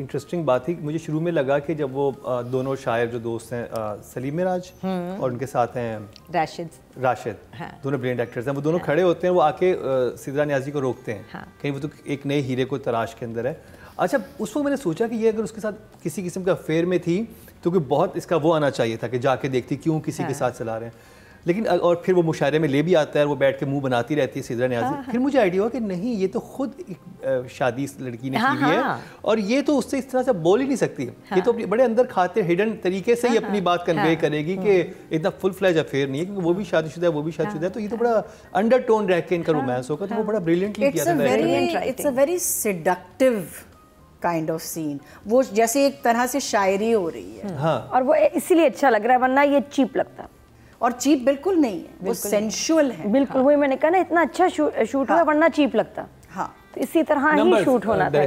Interesting बात थी मुझे शुरू में लगा कि जब वो दोनों शायर जो दोस्त हैं सलीम मिराज हम्म। और उनके साथ हैं राशिद राशिद हाँ। दोनों ब्रिलियंट एक्टर्स हैं वो दोनों हाँ। खड़े होते हैं वो आके सिदरा न्याजी को रोकते हैं हाँ। कहीं वो तो एक नए हीरे को तलाश के अंदर है अच्छा उस वक्त मैंने सोचा कि ये अगर उसके साथ किसी किस्म का अफेयर में थी तो कोई बहुत इसका वो आना चाहिए था कि जाके देखती क्यों किसी के हाँ। साथ चला रहे हैं लेकिन और फिर वो मुशायरे में ले भी आता है वो बैठ के मुंह बनाती रहती है सिदरा हाँ, न्याजी हाँ, फिर मुझे आइडिया हुआ कि नहीं ये तो खुद एक शादी इस लड़की ने हाँ, की हुई है हाँ। और ये तो उससे इस तरह से बोल ही नहीं सकती हाँ, ये तो अपने बड़े अंदर खाते हिडन तरीके से ही हाँ, अपनी बात कन्वे करेगी हम्म। कि इतना फुल फ्लैज अफेयर नहीं है क्योंकि वो भी शादीशुदा है वो भी शादीशुदा है तो ये तो बड़ा अंडर टोन रह के इनका रोमांस होगा तो वो बड़ा ब्रिलियंटली किया very seductive kind of scene वो जैसे एक तरह से शायरी हो रही है और वो इसीलिए अच्छा लग रहा है वरना ये चीप लगता है और चीप बिल्कुल नहीं है वो सेंशुअल है बिल्कुल हाँ। वही मैंने कहा ना इतना अच्छा शूट हुआ हाँ। वरना चीप लगता हाँ तो इसी तरह ही शूट होना uh, था